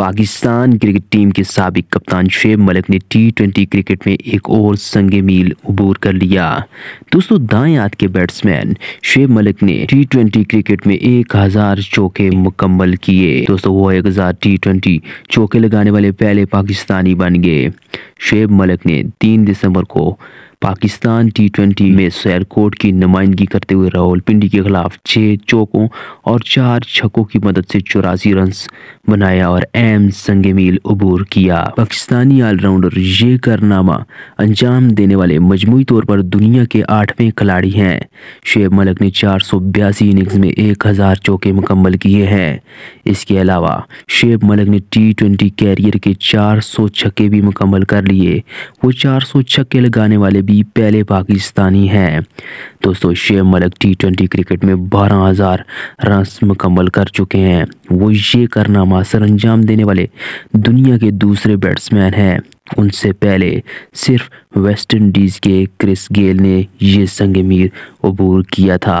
Pakistan cricket team के सबक कप्तान शेब मलिक ने टी ट्वेंटी क्रिकेट में एक और संग मील अबूर कर लिया दोस्तों दाएं हाथ के बैट्समैन शेब मलिक ने टी ट्वेंटी क्रिकेट में एक हजार चौके मुकम्मल किए दोस्तों वो एक हजार टी ट्वेंटी चौके लगाने वाले पहले पाकिस्तानी बन गए शेब मलिक ने तीन दिसंबर को पाकिस्तान टी ट्वेंटी में सैरकोट की नुमाइंदगी करते हुए राहुल पिंडी के खिलाफ छः चौकों और चार छक्कों की मदद से चौरासी रन बनाया और एम संगमील अबूर किया पाकिस्तानी ऑलराउंडर ये कारनामा अंजाम देने वाले मजमू तौर पर दुनिया के आठवें खिलाड़ी हैं शेब मलिक ने चार सौ बयासी इनिंग्स में एक हज़ार चौके मुकम्मल किए हैं इसके अलावा शेब मलिक ने टी ट्वेंटी कैरियर के चार सौ छक्के भी मुकम्मल कर लिए वो चार सौ छक्के लगाने वाले भी पहले पाकिस्तानी हैं दोस्तों Shoaib Malik T twenty cricket में बारह हज़ार रन मुकम्मल कर चुके हैं वो ये कारनामा सर अंजाम देने वाले दुनिया के दूसरे बैट्समैन हैं उनसे पहले सिर्फ वेस्ट इंडीज़ के क्रिस गेल ने ये संगमीर अबूर किया था